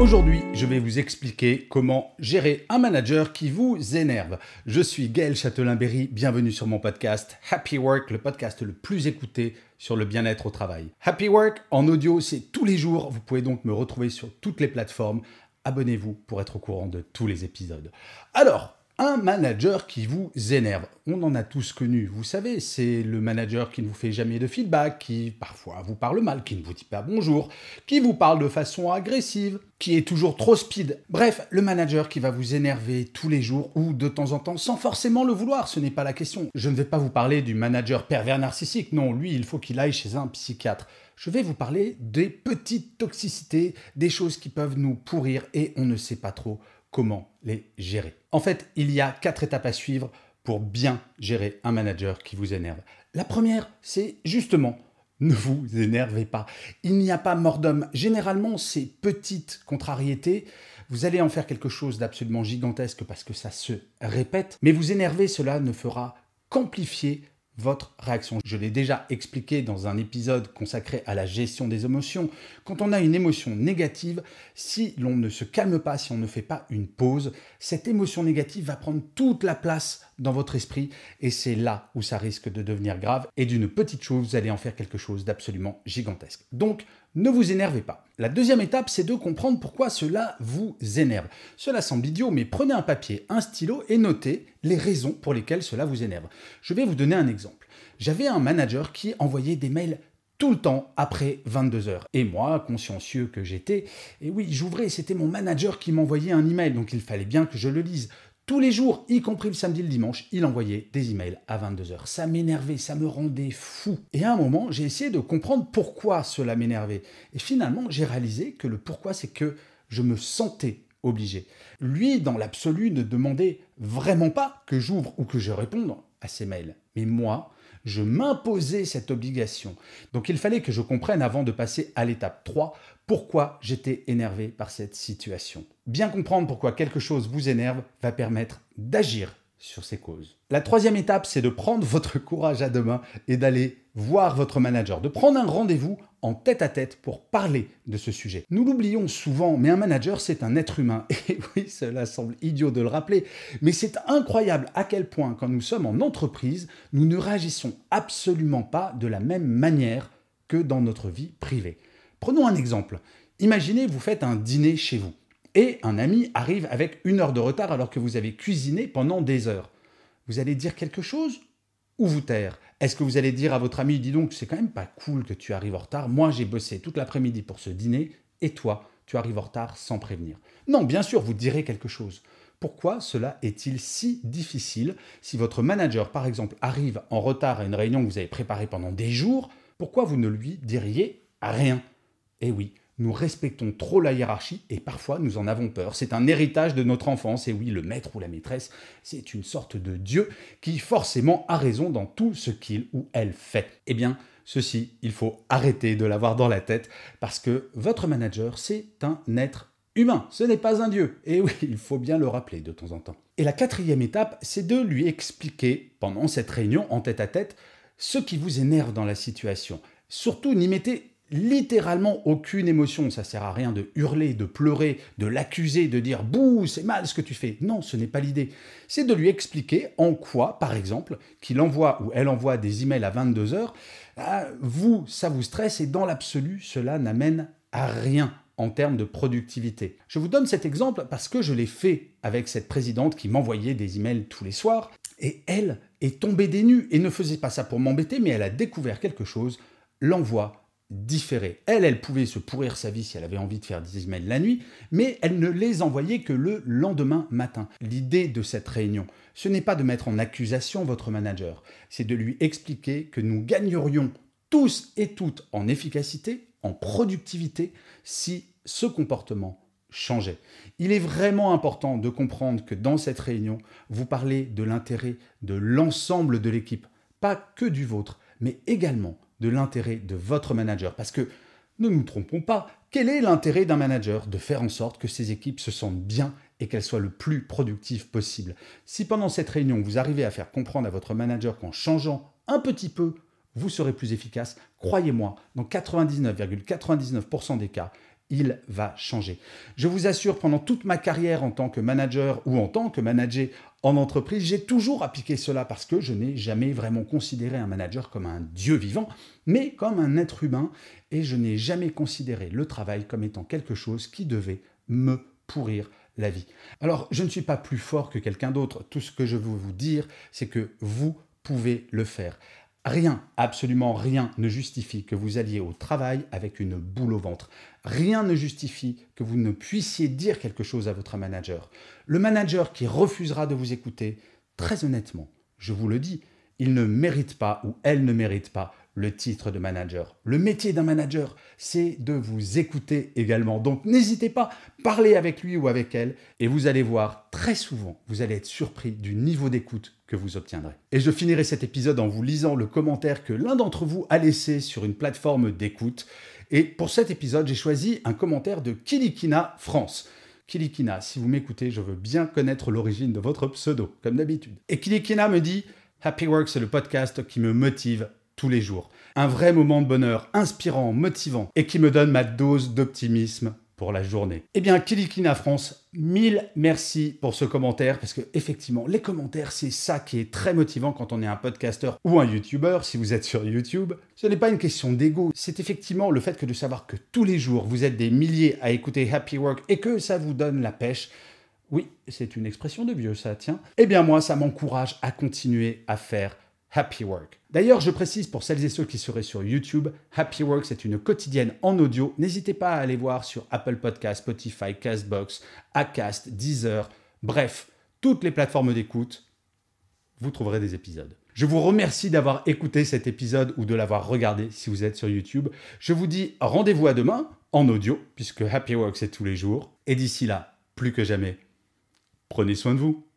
Aujourd'hui, je vais vous expliquer comment gérer un manager qui vous énerve. Je suis Gaël Châtelain-Berry, bienvenue sur mon podcast Happy Work, le podcast le plus écouté sur le bien-être au travail. Happy Work en audio, c'est tous les jours, vous pouvez donc me retrouver sur toutes les plateformes. Abonnez-vous pour être au courant de tous les épisodes. Alors, un manager qui vous énerve. On en a tous connu, vous savez, c'est le manager qui ne vous fait jamais de feedback, qui parfois vous parle mal, qui ne vous dit pas bonjour, qui vous parle de façon agressive, qui est toujours trop speed. Bref, le manager qui va vous énerver tous les jours ou de temps en temps sans forcément le vouloir, ce n'est pas la question. Je ne vais pas vous parler du manager pervers narcissique, non, lui, il faut qu'il aille chez un psychiatre je vais vous parler des petites toxicités, des choses qui peuvent nous pourrir et on ne sait pas trop comment les gérer. En fait, il y a quatre étapes à suivre pour bien gérer un manager qui vous énerve. La première, c'est justement ne vous énervez pas. Il n'y a pas mort d'homme. Généralement, ces petites contrariétés, vous allez en faire quelque chose d'absolument gigantesque parce que ça se répète, mais vous énerver, cela ne fera qu'amplifier votre réaction. Je l'ai déjà expliqué dans un épisode consacré à la gestion des émotions. Quand on a une émotion négative, si l'on ne se calme pas, si on ne fait pas une pause, cette émotion négative va prendre toute la place dans votre esprit et c'est là où ça risque de devenir grave et d'une petite chose, vous allez en faire quelque chose d'absolument gigantesque. Donc, ne vous énervez pas. La deuxième étape, c'est de comprendre pourquoi cela vous énerve. Cela semble idiot, mais prenez un papier, un stylo et notez les raisons pour lesquelles cela vous énerve. Je vais vous donner un exemple. J'avais un manager qui envoyait des mails tout le temps après 22 heures. Et moi, consciencieux que j'étais, et oui, j'ouvrais, c'était mon manager qui m'envoyait un email, donc il fallait bien que je le lise. Tous les jours, y compris le samedi et le dimanche, il envoyait des emails à 22h. Ça m'énervait, ça me rendait fou. Et à un moment, j'ai essayé de comprendre pourquoi cela m'énervait. Et finalement, j'ai réalisé que le pourquoi, c'est que je me sentais obligé. Lui, dans l'absolu, ne demandait vraiment pas que j'ouvre ou que je réponde à ses mails. Mais moi, je m'imposais cette obligation. Donc il fallait que je comprenne avant de passer à l'étape 3 pourquoi j'étais énervé par cette situation. Bien comprendre pourquoi quelque chose vous énerve va permettre d'agir sur ces causes. La troisième étape, c'est de prendre votre courage à deux mains et d'aller voir votre manager, de prendre un rendez-vous en tête-à-tête pour parler de ce sujet. Nous l'oublions souvent, mais un manager, c'est un être humain. Et oui, cela semble idiot de le rappeler, mais c'est incroyable à quel point, quand nous sommes en entreprise, nous ne réagissons absolument pas de la même manière que dans notre vie privée. Prenons un exemple. Imaginez, vous faites un dîner chez vous, et un ami arrive avec une heure de retard alors que vous avez cuisiné pendant des heures. Vous allez dire quelque chose ou vous taire Est-ce que vous allez dire à votre ami, dis donc, c'est quand même pas cool que tu arrives en retard, moi j'ai bossé toute l'après-midi pour ce dîner, et toi, tu arrives en retard sans prévenir Non, bien sûr, vous direz quelque chose. Pourquoi cela est-il si difficile Si votre manager, par exemple, arrive en retard à une réunion que vous avez préparée pendant des jours, pourquoi vous ne lui diriez rien Eh oui, nous respectons trop la hiérarchie et parfois nous en avons peur. C'est un héritage de notre enfance. Et oui, le maître ou la maîtresse, c'est une sorte de Dieu qui forcément a raison dans tout ce qu'il ou elle fait. Eh bien, ceci, il faut arrêter de l'avoir dans la tête parce que votre manager, c'est un être humain, ce n'est pas un dieu. Et oui, il faut bien le rappeler de temps en temps. Et la quatrième étape, c'est de lui expliquer, pendant cette réunion en tête-à-tête, ce qui vous énerve dans la situation. Surtout, n'y mettez littéralement aucune émotion. Ça sert à rien de hurler, de pleurer, de l'accuser, de dire bouh, c'est mal ce que tu fais. Non, ce n'est pas l'idée. C'est de lui expliquer en quoi, par exemple, qu'il envoie ou elle envoie des emails à 22 heures. Ah, vous, ça vous stresse et dans l'absolu, cela n'amène à rien en termes de productivité. Je vous donne cet exemple parce que je l'ai fait avec cette présidente qui m'envoyait des emails tous les soirs et elle est tombée des nues et ne faisait pas ça pour m'embêter, mais elle a découvert quelque chose, l'envoi différé. Elle, elle pouvait se pourrir sa vie si elle avait envie de faire des emails la nuit, mais elle ne les envoyait que le lendemain matin. L'idée de cette réunion, ce n'est pas de mettre en accusation votre manager, c'est de lui expliquer que nous gagnerions tous et toutes en efficacité, en productivité, si ce comportement changeait. Il est vraiment important de comprendre que dans cette réunion, vous parlez de l'intérêt de l'ensemble de l'équipe, pas que du vôtre, mais également de l'intérêt de votre manager. Parce que ne nous trompons pas, quel est l'intérêt d'un manager De faire en sorte que ses équipes se sentent bien et qu'elles soient le plus productives possible. Si pendant cette réunion, vous arrivez à faire comprendre à votre manager qu'en changeant un petit peu, vous serez plus efficace, croyez-moi, dans 99,99% des cas, il va changer. Je vous assure, pendant toute ma carrière en tant que manager ou en tant que manager en entreprise, j'ai toujours appliqué cela parce que je n'ai jamais vraiment considéré un manager comme un dieu vivant, mais comme un être humain, et je n'ai jamais considéré le travail comme étant quelque chose qui devait me pourrir la vie. Alors, je ne suis pas plus fort que quelqu'un d'autre, tout ce que je veux vous dire, c'est que vous pouvez le faire. Rien, absolument rien ne justifie que vous alliez au travail avec une boule au ventre. Rien ne justifie que vous ne puissiez dire quelque chose à votre manager. Le manager qui refusera de vous écouter, très honnêtement, je vous le dis, il ne mérite pas ou elle ne mérite pas le titre de manager. Le métier d'un manager, c'est de vous écouter également. Donc n'hésitez pas, parlez avec lui ou avec elle et vous allez voir très souvent, vous allez être surpris du niveau d'écoute que vous obtiendrez. Et je finirai cet épisode en vous lisant le commentaire que l'un d'entre vous a laissé sur une plateforme d'écoute. Et pour cet épisode, j'ai choisi un commentaire de Kilikina France. Kilikina, si vous m'écoutez, je veux bien connaître l'origine de votre pseudo, comme d'habitude. Et Kilikina me dit Happy Work, c'est le podcast qui me motive tous les jours. Un vrai moment de bonheur, inspirant, motivant, et qui me donne ma dose d'optimisme pour la journée. Eh bien, Kilikina France, mille merci pour ce commentaire, parce que effectivement, les commentaires, c'est ça qui est très motivant quand on est un podcasteur ou un youtubeur, si vous êtes sur YouTube. Ce n'est pas une question d'ego, c'est effectivement le fait que de savoir que tous les jours, vous êtes des milliers à écouter Happy Work et que ça vous donne la pêche. Oui, c'est une expression de vieux, ça, tient. Eh bien, moi, ça m'encourage à continuer à faire Happy Work. D'ailleurs, je précise pour celles et ceux qui seraient sur YouTube, Happy Work, c'est une quotidienne en audio. N'hésitez pas à aller voir sur Apple Podcast, Spotify, Castbox, Acast, Deezer, bref, toutes les plateformes d'écoute, vous trouverez des épisodes. Je vous remercie d'avoir écouté cet épisode ou de l'avoir regardé si vous êtes sur YouTube. Je vous dis rendez-vous à demain en audio, puisque Happy Work c'est tous les jours. Et d'ici là, plus que jamais, prenez soin de vous.